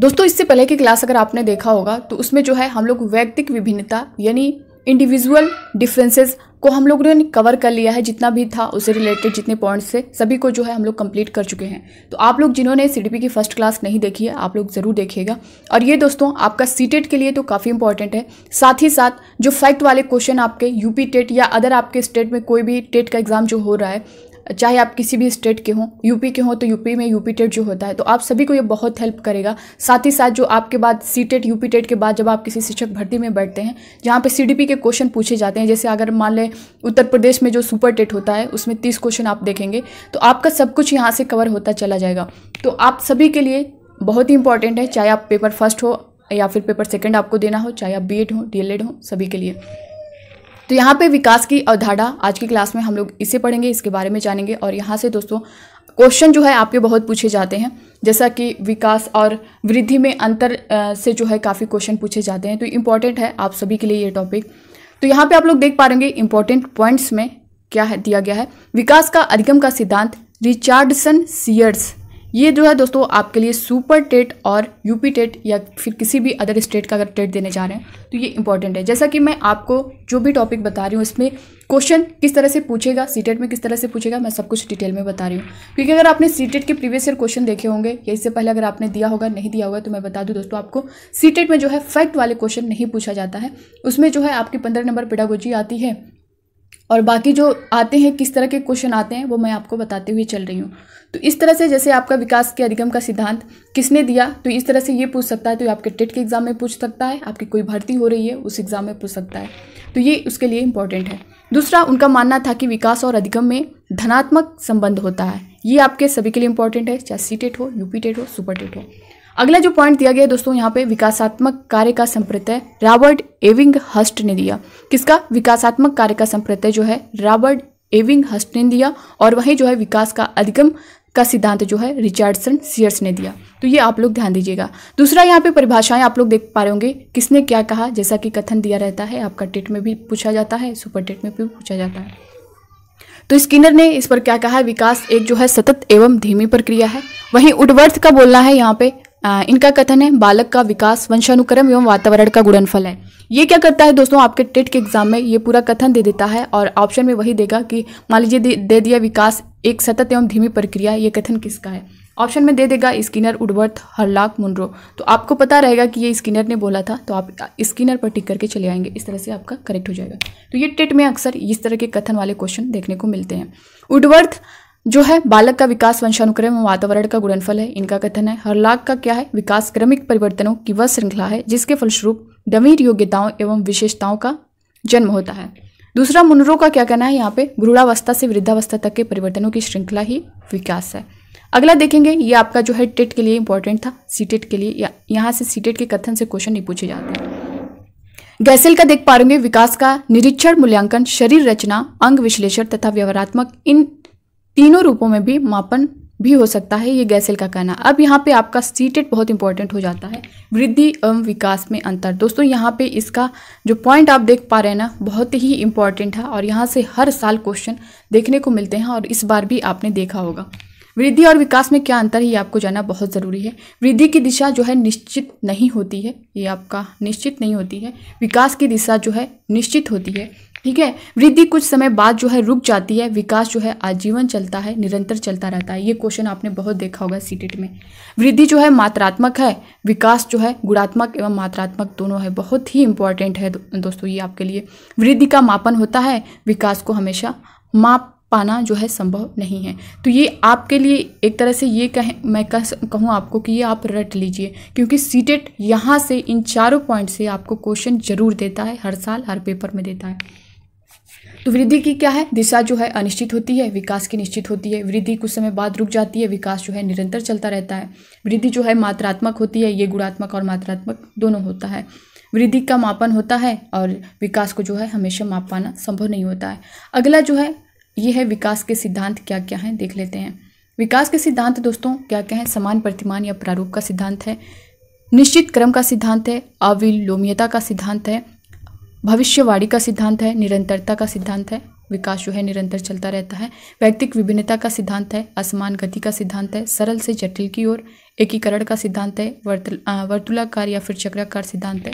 दोस्तों इससे पहले की क्लास अगर आपने देखा होगा तो उसमें जो है हम लोग वैयक्तिक विभिन्नता यानी इंडिविजुअल डिफरेंसेस को हम लोगों ने कवर कर लिया है जितना भी था उससे रिलेटेड जितने पॉइंट्स थे सभी को जो है हम लोग कंप्लीट कर चुके हैं तो आप लोग जिन्होंने सी की फर्स्ट क्लास नहीं देखी है आप लोग ज़रूर देखिएगा और ये दोस्तों आपका सी e के लिए तो काफ़ी इंपॉर्टेंट है साथ ही साथ जो फैक्ट वाले क्वेश्चन आपके यूपी टेट e या अदर आपके स्टेट में कोई भी टेट e का एग्ज़ाम जो हो रहा है चाहे आप किसी भी स्टेट के हों यूपी के हों तो यूपी में यूपी टेट जो होता है तो आप सभी को ये बहुत हेल्प करेगा साथ ही साथ जो आपके बाद सी टेट यूपी टेट के बाद जब आप किसी शिक्षक भर्ती में बैठते हैं जहाँ पर सी के क्वेश्चन पूछे जाते हैं जैसे अगर मान लें उत्तर प्रदेश में जो सुपर टेट होता है उसमें तीस क्वेश्चन आप देखेंगे तो आपका सब कुछ यहाँ से कवर होता चला जाएगा तो आप सभी के लिए बहुत ही इंपॉर्टेंट है चाहे आप पेपर फर्स्ट हो या फिर पेपर सेकंड आपको देना हो चाहे आप बी हो डी हो सभी के लिए तो यहाँ पे विकास की अवधारणा आज की क्लास में हम लोग इसे पढ़ेंगे इसके बारे में जानेंगे और यहाँ से दोस्तों क्वेश्चन जो है आपके बहुत पूछे जाते हैं जैसा कि विकास और वृद्धि में अंतर से जो है काफ़ी क्वेश्चन पूछे जाते हैं तो इम्पॉर्टेंट है आप सभी के लिए ये टॉपिक तो यहाँ पर आप लोग देख पा रहेंगे इंपॉर्टेंट पॉइंट्स में क्या है दिया गया है विकास का अधिगम का सिद्धांत रिचार्डसन सीयर्स ये जो है दोस्तों आपके लिए सुपर टेट और यूपी टेट या फिर किसी भी अदर स्टेट का अगर टेट देने जा रहे हैं तो ये इंपॉर्टेंट है जैसा कि मैं आपको जो भी टॉपिक बता रही हूँ इसमें क्वेश्चन किस तरह से पूछेगा सी टेट में किस तरह से पूछेगा मैं सब कुछ डिटेल में बता रही हूँ क्योंकि अगर आपने सी टेट के प्रीवियस ईयर क्वेश्चन देखे होंगे या इससे पहले अगर आपने दिया होगा नहीं दिया होगा तो मैं बता दूँ दोस्तों आपको सी टेट में जो है फैक्ट वाले क्वेश्चन नहीं पूछा जाता है उसमें जो है आपकी पंद्रह नंबर पेडागोजी आती है और बाकी जो आते हैं किस तरह के क्वेश्चन आते हैं वो मैं आपको बताते हुए चल रही हूँ तो इस तरह से जैसे आपका विकास के अधिगम का सिद्धांत किसने दिया तो इस तरह से ये पूछ सकता है तो आपके टेट के एग्ज़ाम में पूछ सकता है आपकी कोई भर्ती हो रही है उस एग्ज़ाम में पूछ सकता है तो ये उसके लिए इंपॉर्टेंट है दूसरा उनका मानना था कि विकास और अधिगम में धनात्मक संबंध होता है ये आपके सभी के लिए इंपॉर्टेंट है चाहे सी टेट हो यूपी टेट हो सुपर टेट हो अगला जो पॉइंट दिया गया दोस्तों यहाँ पे विकासात्मक कार्य का संप्रत्यय रॉबर्ट एविंग हस्ट ने दिया किसका विकासात्मक कार्य का संप्रत्यय जो है रॉबर्ट एविंग हस्ट ने दिया और वहीं जो है विकास का अधिगम का सिद्धांत जो है रिचर्डसन सियर्स ने दिया तो ये आप लोग ध्यान दीजिएगा दूसरा यहाँ पे परिभाषाएं आप लोग देख पा रहे होंगे किसने क्या कहा जैसा कि कथन दिया रहता है आपका टेट में भी पूछा जाता है सुपर टेट में भी पूछा जाता है तो स्किनर ने इस पर क्या कहा विकास एक जो है सतत एवं धीमी प्रक्रिया है वहीं उडवर्थ का बोलना है यहाँ पे इनका कथन है बालक का विकास वंशानुक्रम एवं वातावरण का गुणनफल है ये क्या करता है दोस्तों आपके टेट के एग्जाम में ये पूरा कथन दे देता है और ऑप्शन में वही देगा कि मान लीजिए दे, दे दिया विकास एक सतत एवं धीमी प्रक्रिया ये कथन किसका है ऑप्शन में दे देगा स्किनर उडवर्थ हरलाक मुनरो तो आपको पता रहेगा कि ये स्किनर ने बोला था तो आप स्किनर पर टिक करके चले आएंगे इस तरह से आपका करेक्ट हो जाएगा तो ये टेट में अक्सर इस तरह के कथन वाले क्वेश्चन देखने को मिलते हैं उडवर्थ जो है बालक का विकास वंशानुक्रम वातावरण का गुणनफल है इनका कथन है हर लाख का क्या है विकास क्रमिक परिवर्तनों की वह श्रृंखला है जिसके फलस्वरूप नवीन योग्यताओं एवं विशेषताओं का जन्म होता है दूसरा मुनरो का क्या कहना है यहाँ पे भ्रूढ़ावस्था से वृद्धावस्था तक के परिवर्तनों की श्रृंखला ही विकास है अगला देखेंगे ये आपका जो है टेट के लिए इंपॉर्टेंट था सीटेट के लिए या यहाँ से सीटेट के कथन से क्वेश्चन नहीं पूछे जाते हैं गैसेल का देख पा रहे विकास का निरीक्षण मूल्यांकन शरीर रचना अंग विश्लेषण तथा व्यवहारात्मक इन तीनों रूपों में भी मापन भी हो सकता है ये गैसेल का कहना अब यहाँ पे आपका सीटेट बहुत इंपॉर्टेंट हो जाता है वृद्धि एवं विकास में अंतर दोस्तों यहाँ पे इसका जो पॉइंट आप देख पा रहे हैं ना बहुत ही इंपॉर्टेंट है और यहाँ से हर साल क्वेश्चन देखने को मिलते हैं और इस बार भी आपने देखा होगा वृद्धि और विकास में क्या अंतर है ये आपको जानना बहुत ज़रूरी है वृद्धि की दिशा जो है निश्चित नहीं होती है ये आपका निश्चित नहीं होती है विकास की दिशा जो है निश्चित होती है ठीक है वृद्धि कुछ समय बाद जो है रुक जाती है विकास जो है आजीवन चलता है निरंतर चलता रहता है ये क्वेश्चन आपने बहुत देखा होगा सीटेट में वृद्धि जो है मात्रात्मक है विकास जो है गुणात्मक एवं मात्रात्मक दोनों है बहुत ही इंपॉर्टेंट है दो, दोस्तों ये आपके लिए वृद्धि का मापन होता है विकास को हमेशा माप पाना जो है संभव नहीं है तो ये आपके लिए एक तरह से ये कहें मैं कह कहूँ आपको कि ये आप रट लीजिए क्योंकि सीटेट यहाँ से इन चारों पॉइंट से आपको क्वेश्चन जरूर देता है हर साल हर पेपर में देता है तो वृद्धि की क्या है दिशा जो है अनिश्चित होती है विकास की निश्चित होती है वृद्धि कुछ समय बाद रुक जाती है विकास जो है निरंतर चलता रहता है वृद्धि जो है मात्रात्मक होती है ये गुणात्मक और मात्रात्मक दोनों होता है वृद्धि का मापन होता है और विकास को जो है हमेशा माप पाना संभव नहीं होता है अगला जो है ये है विकास के सिद्धांत क्या क्या हैं देख लेते हैं विकास के सिद्धांत दोस्तों क्या क्या हैं समान प्रतिमान या प्रारूप का सिद्धांत है निश्चित क्रम का सिद्धांत है अविलोमियता का सिद्धांत है भविष्यवाणी का सिद्धांत है निरंतरता का सिद्धांत है विकास जो है निरंतर चलता रहता है व्यक्तिक विभिन्नता का सिद्धांत है असमान गति का सिद्धांत है सरल से जटिल की ओर एकीकरण का सिद्धांत है वर्तुलाकार या फिर चक्राकार सिद्धांत है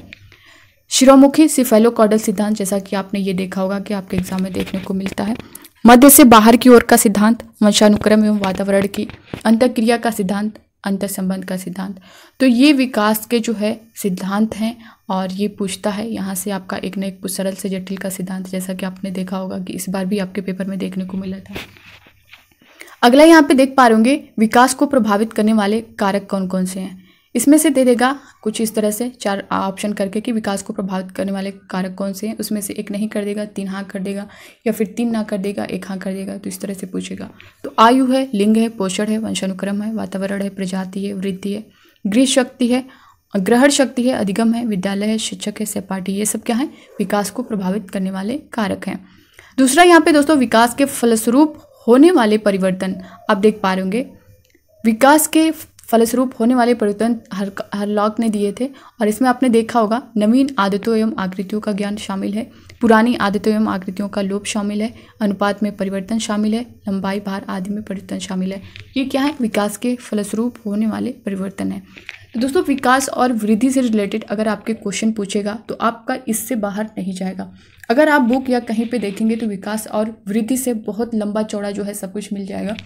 शिरोमुखी सिफेलोकॉडल सिद्धांत जैसा कि आपने ये देखा होगा कि आपके एग्जाम में देखने को मिलता है मध्य से बाहर की ओर का सिद्धांत वंशानुक्रम एवं वातावरण की अंतक्रिया का सिद्धांत अंतर संबंध का सिद्धांत तो ये विकास के जो है सिद्धांत हैं और ये पूछता है यहाँ से आपका एक न एक सरल से जटिल का सिद्धांत जैसा कि आपने देखा होगा कि इस बार भी आपके पेपर में देखने को मिला था अगला यहाँ पे देख पा रहे होंगे विकास को प्रभावित करने वाले कारक कौन कौन से हैं इसमें से दे देगा कुछ इस तरह से चार ऑप्शन करके कि विकास को प्रभावित करने वाले कारक कौन से हैं उसमें से एक नहीं कर देगा तीन हाँ कर देगा या फिर तीन ना कर देगा एक हाँ कर देगा तो इस तरह से पूछेगा तो आयु है लिंग है पोषण है वंशानुक्रम है वातावरण है प्रजाति है वृद्धि है गृह शक्ति है ग्रहण शक्ति है अधिगम है विद्यालय है शिक्षक है सहपाठी ये सब क्या है विकास को प्रभावित करने वाले कारक हैं दूसरा यहाँ पे दोस्तों विकास के फलस्वरूप होने वाले परिवर्तन आप देख पा रहे होंगे विकास के फलस्वरूप होने वाले परिवर्तन हर हरलॉक ने दिए थे और इसमें आपने देखा होगा नवीन आदतों एवं आकृतियों का ज्ञान शामिल है पुरानी आदतों एवं आकृतियों का लोप शामिल है अनुपात में परिवर्तन शामिल है लंबाई भार आदि में परिवर्तन शामिल है ये क्या है विकास के फलस्वरूप होने वाले परिवर्तन है तो दोस्तों विकास और वृद्धि से रिलेटेड अगर आपके क्वेश्चन पूछेगा तो आपका इससे बाहर नहीं जाएगा अगर आप बुक या कहीं पे देखेंगे तो विकास और वृद्धि से बहुत लंबा चौड़ा जो है सब कुछ मिल जाएगा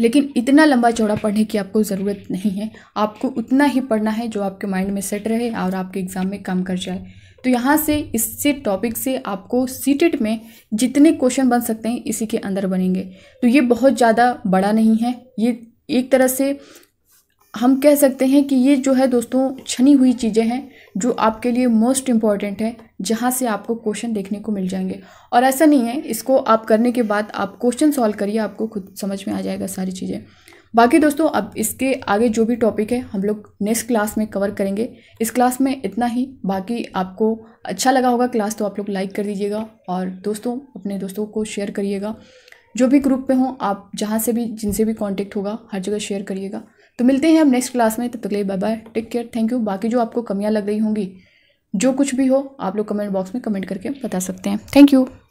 लेकिन इतना लंबा चौड़ा पढ़ने की आपको ज़रूरत नहीं है आपको उतना ही पढ़ना है जो आपके माइंड में सेट रहे और आपके एग्ज़ाम में काम कर जाए तो यहाँ से इससे टॉपिक से आपको सीटेट में जितने क्वेश्चन बन सकते हैं इसी के अंदर बनेंगे तो ये बहुत ज़्यादा बड़ा नहीं है ये एक तरह से हम कह सकते हैं कि ये जो है दोस्तों छनी हुई चीज़ें हैं जो आपके लिए मोस्ट इम्पॉर्टेंट है जहाँ से आपको क्वेश्चन देखने को मिल जाएंगे और ऐसा नहीं है इसको आप करने के बाद आप क्वेश्चन सॉल्व करिए आपको खुद समझ में आ जाएगा सारी चीज़ें बाकी दोस्तों अब इसके आगे जो भी टॉपिक है हम लोग नेक्स्ट क्लास में कवर करेंगे इस क्लास में इतना ही बाकी आपको अच्छा लगा होगा क्लास तो आप लोग लाइक कर दीजिएगा और दोस्तों अपने दोस्तों को शेयर करिएगा जो भी ग्रुप पे हों आप जहाँ से भी जिनसे भी कांटेक्ट होगा हर जगह शेयर करिएगा तो मिलते हैं हम नेक्स्ट क्लास में तब तक लिए bye bye take care thank you बाकी जो आपको कमियाँ लग रही होंगी जो कुछ भी हो आप लोग कमेंट बॉक्स में कमेंट करके बता सकते हैं थैंक यू